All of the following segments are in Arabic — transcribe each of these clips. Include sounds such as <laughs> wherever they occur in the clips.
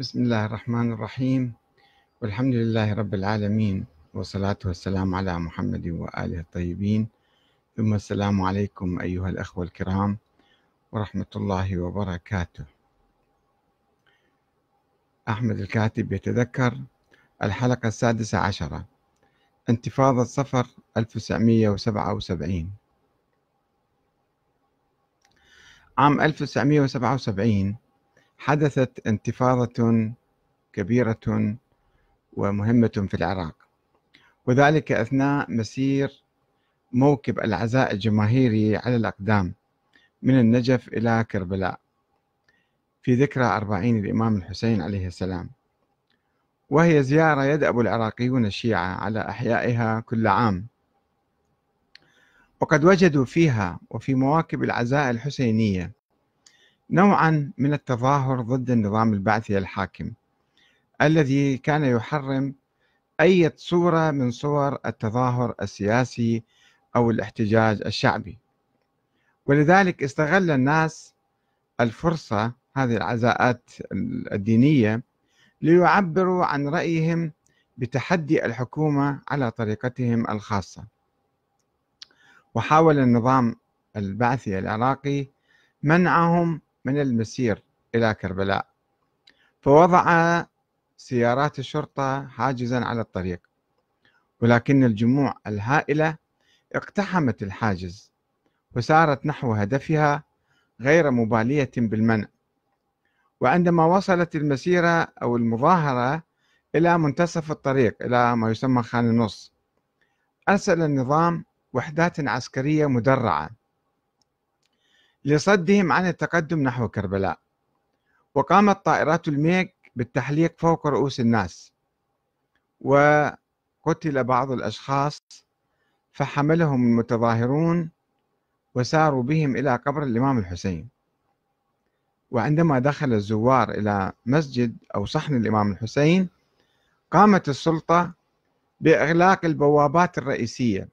بسم الله الرحمن الرحيم والحمد لله رب العالمين والصلاة والسلام على محمد وآله الطيبين ثم السلام عليكم أيها الأخوة الكرام ورحمة الله وبركاته أحمد الكاتب يتذكر الحلقة السادسة عشرة انتفاضة صفر 1977 عام 1977 حدثت انتفاضة كبيرة ومهمة في العراق وذلك أثناء مسير موكب العزاء الجماهيري على الأقدام من النجف إلى كربلاء في ذكرى أربعين الإمام الحسين عليه السلام وهي زيارة يدأب العراقيون الشيعة على أحيائها كل عام وقد وجدوا فيها وفي مواكب العزاء الحسينية نوعا من التظاهر ضد النظام البعثي الحاكم الذي كان يحرم أي صورة من صور التظاهر السياسي أو الاحتجاج الشعبي ولذلك استغل الناس الفرصة هذه العزاءات الدينية ليعبروا عن رأيهم بتحدي الحكومة على طريقتهم الخاصة وحاول النظام البعثي العراقي منعهم من المسير إلى كربلاء فوضع سيارات الشرطة حاجزا على الطريق ولكن الجموع الهائلة اقتحمت الحاجز وسارت نحو هدفها غير مبالية بالمنع وعندما وصلت المسيرة أو المظاهرة إلى منتصف الطريق إلى ما يسمى خان النص أرسل النظام وحدات عسكرية مدرعة لصدهم عن التقدم نحو كربلاء وقامت طائرات الميك بالتحليق فوق رؤوس الناس وقتل بعض الأشخاص فحملهم المتظاهرون وساروا بهم إلى قبر الإمام الحسين وعندما دخل الزوار إلى مسجد أو صحن الإمام الحسين قامت السلطة بإغلاق البوابات الرئيسية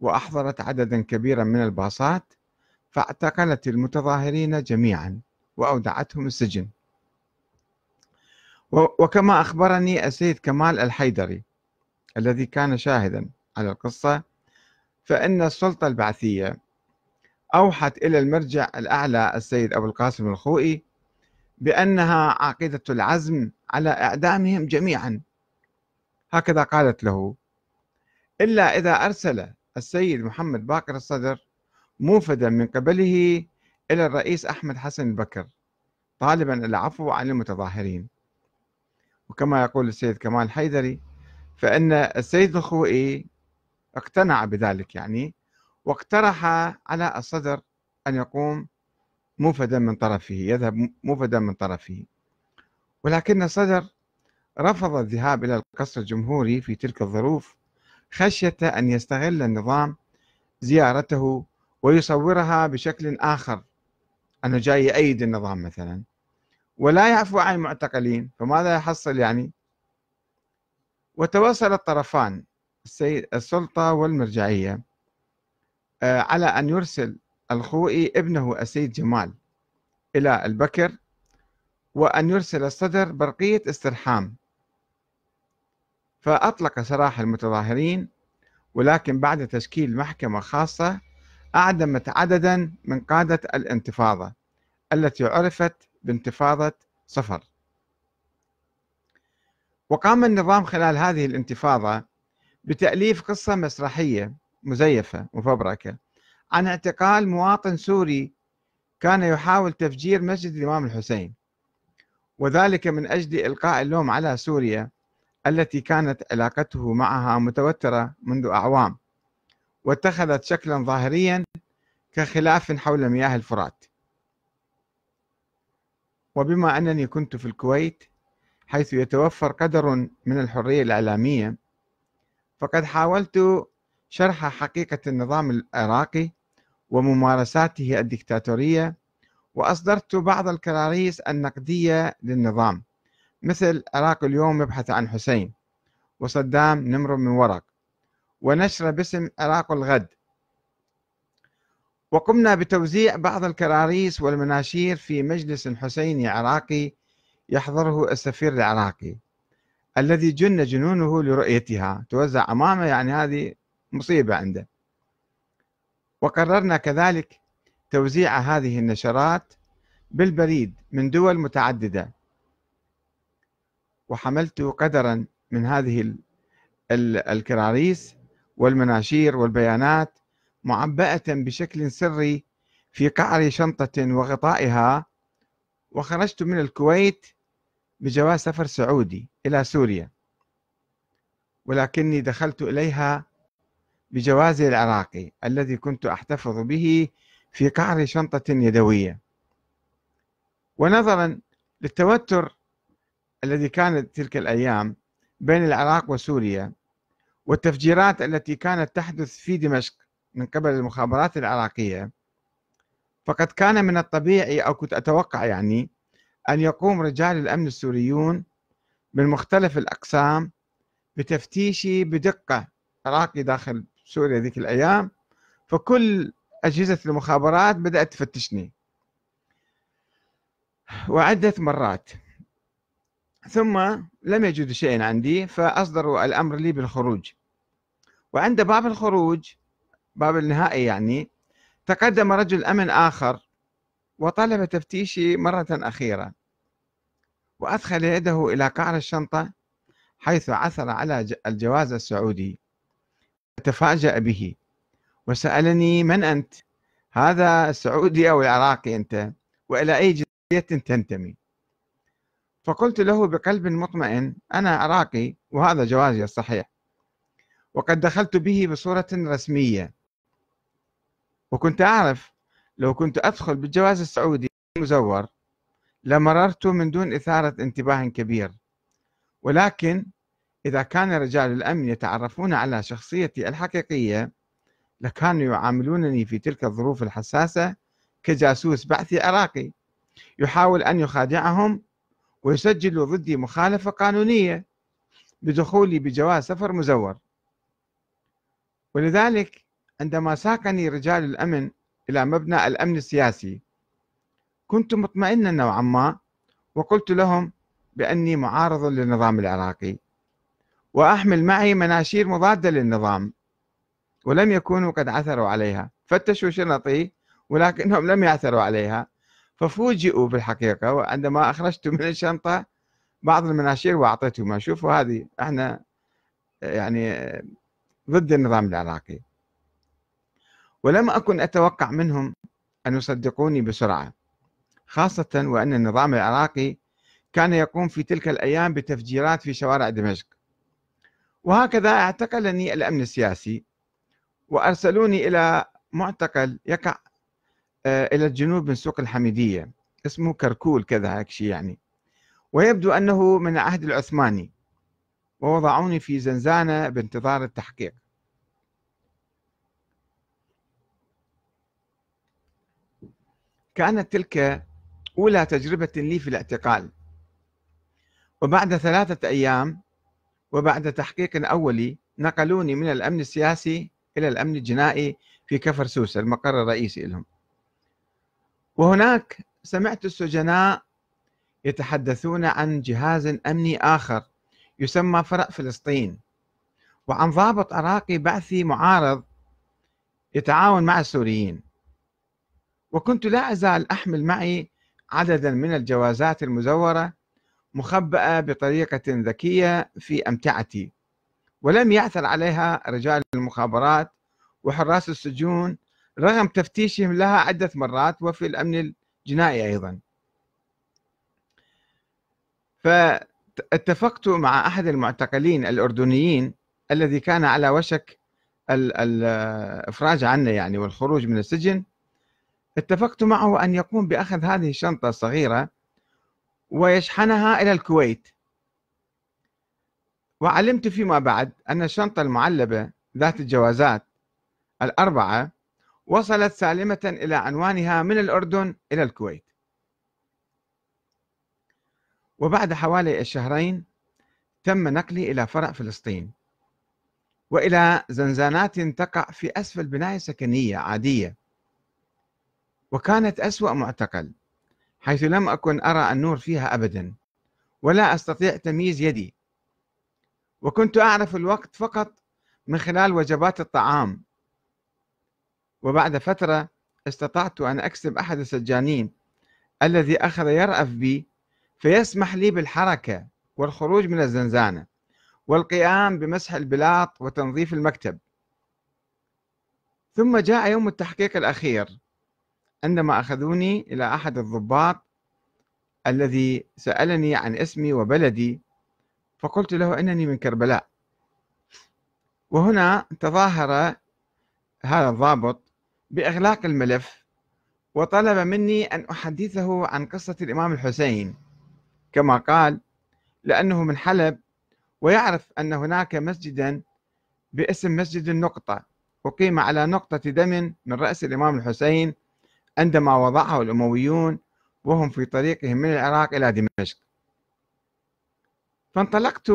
وأحضرت عددا كبيرا من الباصات فاعتقلت المتظاهرين جميعا وأودعتهم السجن وكما أخبرني السيد كمال الحيدري الذي كان شاهدا على القصة فإن السلطة البعثية أوحت إلى المرجع الأعلى السيد أبو القاسم الخوئي بأنها عقيدة العزم على إعدامهم جميعا هكذا قالت له إلا إذا أرسل السيد محمد باقر الصدر موفدا من قبله إلى الرئيس أحمد حسن البكر طالبا العفو عن المتظاهرين وكما يقول السيد كمال حيدري فإن السيد الخوئي اقتنع بذلك يعني واقترح على الصدر أن يقوم موفدا من طرفه يذهب موفدا من طرفه ولكن الصدر رفض الذهاب إلى القصر الجمهوري في تلك الظروف خشية أن يستغل النظام زيارته ويصورها بشكل آخر أنا جاي أيد النظام مثلا ولا يعفو عن المعتقلين فماذا يحصل يعني وتواصل الطرفان السلطة والمرجعية آه، على أن يرسل الخوئي ابنه السيد جمال إلى البكر وأن يرسل الصدر برقية استرحام فأطلق سراح المتظاهرين ولكن بعد تشكيل محكمة خاصة أعدمت عددا من قادة الانتفاضة التي عرفت بانتفاضة صفر وقام النظام خلال هذه الانتفاضة بتأليف قصة مسرحية مزيفة مفبركة عن اعتقال مواطن سوري كان يحاول تفجير مسجد الإمام الحسين وذلك من أجل إلقاء اللوم على سوريا التي كانت علاقته معها متوترة منذ أعوام واتخذت شكلا ظاهريا كخلاف حول مياه الفرات وبما أنني كنت في الكويت حيث يتوفر قدر من الحرية الإعلامية فقد حاولت شرح حقيقة النظام العراقي وممارساته الدكتاتورية وأصدرت بعض الكراريس النقدية للنظام مثل عراق اليوم يبحث عن حسين وصدام نمر من ورق ونشر باسم عراق الغد وقمنا بتوزيع بعض الكراريس والمناشير في مجلس حسيني عراقي يحضره السفير العراقي الذي جن جنونه لرؤيتها توزع امامه يعني هذه مصيبه عنده وقررنا كذلك توزيع هذه النشرات بالبريد من دول متعدده وحملت قدرا من هذه الكراريس والمناشير والبيانات معبأة بشكل سري في قعر شنطة وغطائها وخرجت من الكويت بجواز سفر سعودي إلى سوريا ولكني دخلت إليها بجوازي العراقي الذي كنت أحتفظ به في قعر شنطة يدوية ونظرا للتوتر الذي كان تلك الأيام بين العراق وسوريا والتفجيرات التي كانت تحدث في دمشق من قبل المخابرات العراقية فقد كان من الطبيعي أو كنت أتوقع يعني أن يقوم رجال الأمن السوريون من مختلف الأقسام بتفتيش بدقة عراقي داخل سوريا ذيك الأيام فكل أجهزة المخابرات بدأت تفتشني وعدة مرات ثم لم يجدوا شيئا عندي فأصدروا الأمر لي بالخروج وعند باب الخروج باب النهائي يعني تقدم رجل أمن آخر وطلب تفتيشي مرة أخيرة وأدخل يده إلى قعر الشنطة حيث عثر على الجواز السعودي تفاجأ به وسألني من أنت هذا السعودي أو العراقي أنت وإلى أي جنسية تنتمي فقلت له بقلب مطمئن أنا عراقي وهذا جوازي الصحيح وقد دخلت به بصورة رسمية وكنت أعرف لو كنت أدخل بالجواز السعودي المزور لمررت من دون إثارة انتباه كبير ولكن إذا كان رجال الأمن يتعرفون على شخصيتي الحقيقية لكانوا يعاملونني في تلك الظروف الحساسة كجاسوس بعثي عراقي يحاول أن يخادعهم ويسجل ضدي مخالفة قانونية بدخولي بجواز سفر مزور ولذلك عندما ساقني رجال الأمن إلى مبنى الأمن السياسي كنت مطمئنا نوعا ما وقلت لهم بأني معارض للنظام العراقي وأحمل معي مناشير مضادة للنظام ولم يكونوا قد عثروا عليها فتشوا شنطي ولكنهم لم يعثروا عليها ففوجئوا بالحقيقة وعندما أخرجت من الشنطة بعض المناشير وأعطيتهم شوفوا هذه احنا يعني ضد النظام العراقي ولم أكن أتوقع منهم أن يصدقوني بسرعة خاصة وأن النظام العراقي كان يقوم في تلك الأيام بتفجيرات في شوارع دمشق وهكذا اعتقلني الأمن السياسي وأرسلوني إلى معتقل يقع آه، إلى الجنوب من سوق الحميدية اسمه كركول كذا هيك شيء يعني ويبدو أنه من العهد العثماني ووضعوني في زنزانة بانتظار التحقيق كانت تلك أولى تجربة لي في الاعتقال وبعد ثلاثة أيام وبعد تحقيق أولي نقلوني من الأمن السياسي إلى الأمن الجنائي في كفر سوسة المقر الرئيسي لهم وهناك سمعت السجناء يتحدثون عن جهاز أمني آخر يسمى فرع فلسطين وعن ضابط عراقي بعثي معارض يتعاون مع السوريين وكنت لا أزال أحمل معي عددا من الجوازات المزورة مخبأة بطريقة ذكية في أمتعتي ولم يعثر عليها رجال المخابرات وحراس السجون رغم تفتيشهم لها عدة مرات وفي الأمن الجنائي أيضا ف اتفقت مع أحد المعتقلين الأردنيين الذي كان على وشك الإفراج عنه يعني والخروج من السجن اتفقت معه أن يقوم بأخذ هذه الشنطة الصغيرة ويشحنها إلى الكويت وعلمت فيما بعد أن الشنطة المعلبة ذات الجوازات الأربعة وصلت سالمة إلى عنوانها من الأردن إلى الكويت وبعد حوالي الشهرين تم نقلي إلى فرع فلسطين وإلى زنزانات تقع في أسفل بناية سكنية عادية وكانت أسوأ معتقل حيث لم أكن أرى النور فيها أبدا ولا أستطيع تمييز يدي وكنت أعرف الوقت فقط من خلال وجبات الطعام وبعد فترة استطعت أن أكسب أحد السجانين الذي أخذ يرأف بي فيسمح لي بالحركة والخروج من الزنزانة والقيام بمسح البلاط وتنظيف المكتب ثم جاء يوم التحقيق الأخير عندما أخذوني إلى أحد الضباط الذي سألني عن اسمي وبلدي فقلت له أنني من كربلاء وهنا تظاهر هذا الضابط بإغلاق الملف وطلب مني أن أحدثه عن قصة الإمام الحسين كما قال لأنه من حلب ويعرف أن هناك مسجدا باسم مسجد النقطة أقيم على نقطة دم من رأس الإمام الحسين عندما وضعه الأمويون وهم في طريقهم من العراق إلى دمشق فانطلقت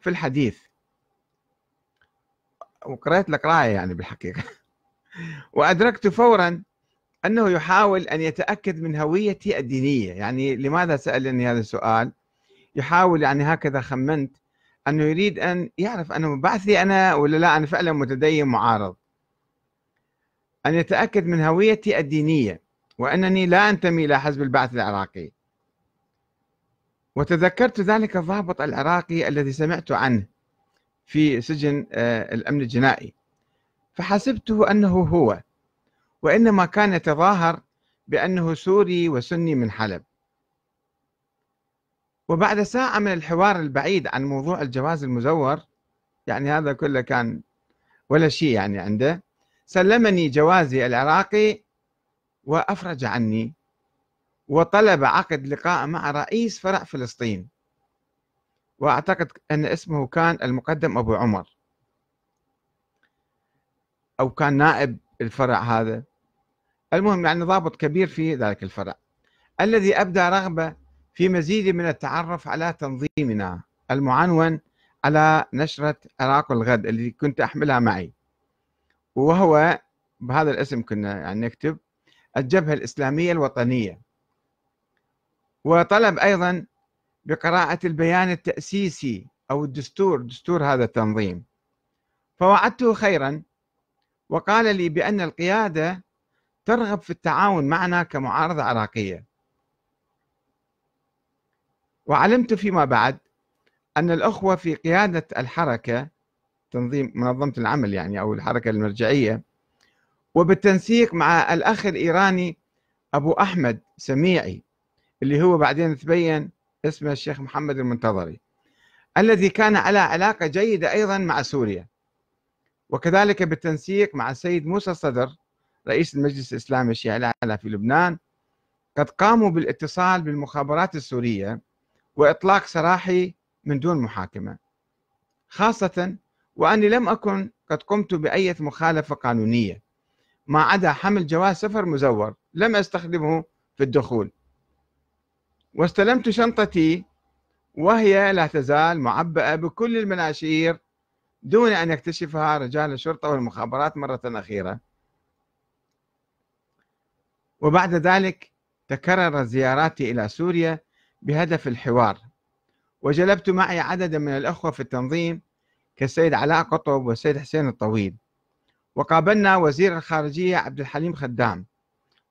في الحديث وقرأت راية يعني بالحقيقة <laughs> وأدركت فورا أنه يحاول أن يتأكد من هويتي الدينية يعني لماذا سألني هذا السؤال يحاول يعني هكذا خمنت أنه يريد أن يعرف أنه بعثي أنا ولا لا أنا فعلا متدين معارض أن يتأكد من هويتي الدينية وأنني لا أنتمي إلى حزب البعث العراقي وتذكرت ذلك الضابط العراقي الذي سمعت عنه في سجن آه، الأمن الجنائي فحسبته أنه هو وإنما كان يتظاهر بأنه سوري وسني من حلب وبعد ساعة من الحوار البعيد عن موضوع الجواز المزور يعني هذا كله كان ولا شيء يعني عنده سلمني جوازي العراقي وأفرج عني وطلب عقد لقاء مع رئيس فرع فلسطين وأعتقد أن اسمه كان المقدم أبو عمر أو كان نائب الفرع هذا المهم يعني ضابط كبير في ذلك الفرع الذي أبدى رغبة في مزيد من التعرف على تنظيمنا المعنون على نشرة عراق الغد اللي كنت أحملها معي وهو بهذا الاسم كنا يعني نكتب الجبهة الإسلامية الوطنية وطلب أيضا بقراءة البيان التأسيسي أو الدستور دستور هذا التنظيم فوعدته خيرا وقال لي بأن القيادة ترغب في التعاون معنا كمعارضة عراقية وعلمت فيما بعد أن الأخوة في قيادة الحركة تنظيم منظمة العمل يعني أو الحركة المرجعية وبالتنسيق مع الأخ الإيراني أبو أحمد سميعي اللي هو بعدين تبين اسمه الشيخ محمد المنتظري الذي كان على علاقة جيدة أيضا مع سوريا وكذلك بالتنسيق مع السيد موسى الصدر رئيس المجلس الإسلامي الشيعي الأعلى في لبنان قد قاموا بالاتصال بالمخابرات السورية وإطلاق سراحي من دون محاكمة خاصة وأني لم أكن قد قمت باي مخالفة قانونية ما عدا حمل جواز سفر مزور لم أستخدمه في الدخول واستلمت شنطتي وهي لا تزال معبأة بكل المناشير دون أن يكتشفها رجال الشرطة والمخابرات مرة أخيرة وبعد ذلك تكرر زياراتي إلى سوريا بهدف الحوار وجلبت معي عددا من الأخوة في التنظيم كالسيد علاء قطب والسيد حسين الطويل وقابلنا وزير الخارجية عبد الحليم خدام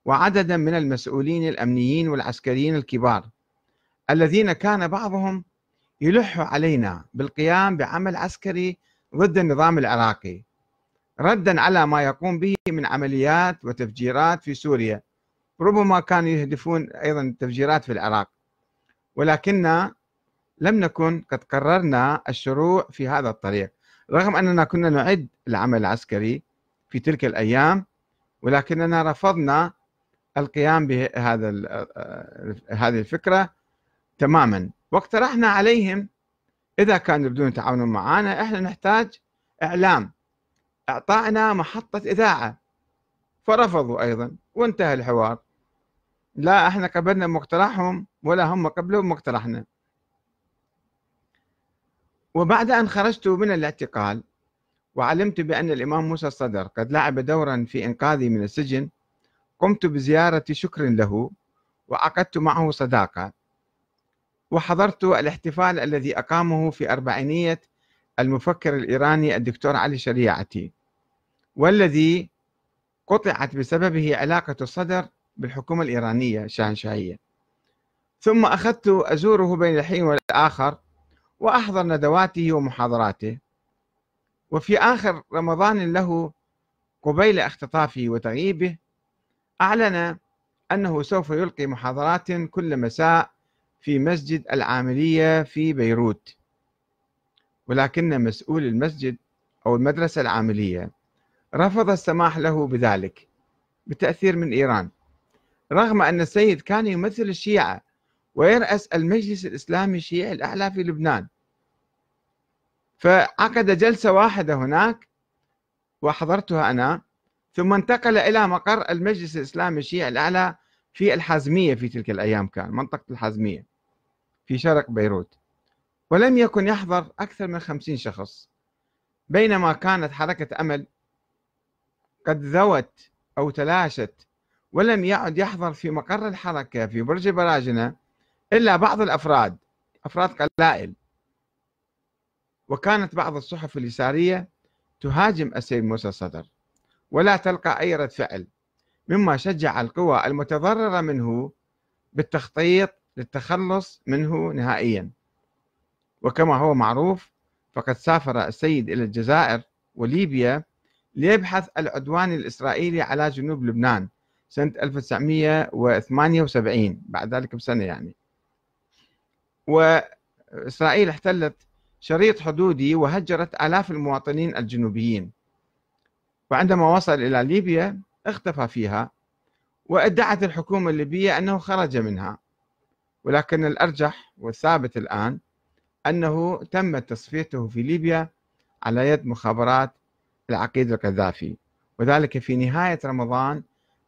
وعددا من المسؤولين الأمنيين والعسكريين الكبار الذين كان بعضهم يلح علينا بالقيام بعمل عسكري ضد النظام العراقي ردا على ما يقوم به من عمليات وتفجيرات في سوريا ربما كانوا يهدفون أيضا التفجيرات في العراق ولكن لم نكن قد قررنا الشروع في هذا الطريق رغم أننا كنا نعد العمل العسكري في تلك الأيام ولكننا رفضنا القيام بهذا هذه الفكرة تماما واقترحنا عليهم إذا كانوا يريدون يتعاونون معنا إحنا نحتاج إعلام أعطائنا محطة إذاعة فرفضوا أيضا وانتهى الحوار لا احنا قبلنا مقترحهم ولا هم قبلوا مقترحنا وبعد أن خرجت من الاعتقال وعلمت بأن الإمام موسى الصدر قد لعب دورا في إنقاذي من السجن قمت بزيارة شكر له وعقدت معه صداقة وحضرت الاحتفال الذي أقامه في أربعينية المفكر الإيراني الدكتور علي شريعتي والذي قطعت بسببه علاقة الصدر بالحكومة الإيرانية الشاهنشاهية ثم أخذت أزوره بين الحين والآخر وأحضر ندواته ومحاضراته وفي آخر رمضان له قبيل اختطافه وتغييبه أعلن أنه سوف يلقي محاضرات كل مساء في مسجد العاملية في بيروت ولكن مسؤول المسجد أو المدرسة العاملية رفض السماح له بذلك بتأثير من إيران رغم أن السيد كان يمثل الشيعة ويرأس المجلس الإسلامي الشيعي الأعلى في لبنان فعقد جلسة واحدة هناك وحضرتها أنا ثم انتقل إلى مقر المجلس الإسلامي الشيعي الأعلى في الحازمية في تلك الأيام كان منطقة الحازمية في شرق بيروت ولم يكن يحضر أكثر من خمسين شخص بينما كانت حركة أمل قد ذوت أو تلاشت ولم يعد يحضر في مقر الحركة في برج براجنة إلا بعض الأفراد أفراد قلائل وكانت بعض الصحف اليسارية تهاجم السيد موسى الصدر ولا تلقى أي رد فعل مما شجع القوى المتضررة منه بالتخطيط للتخلص منه نهائيا وكما هو معروف فقد سافر السيد إلى الجزائر وليبيا ليبحث العدوان الإسرائيلي على جنوب لبنان سنة 1978 بعد ذلك بسنة يعني وإسرائيل احتلت شريط حدودي وهجرت آلاف المواطنين الجنوبيين وعندما وصل إلى ليبيا اختفى فيها وادعت الحكومة الليبية أنه خرج منها ولكن الأرجح والثابت الآن أنه تم تصفيته في ليبيا على يد مخابرات العقيد القذافي وذلك في نهاية رمضان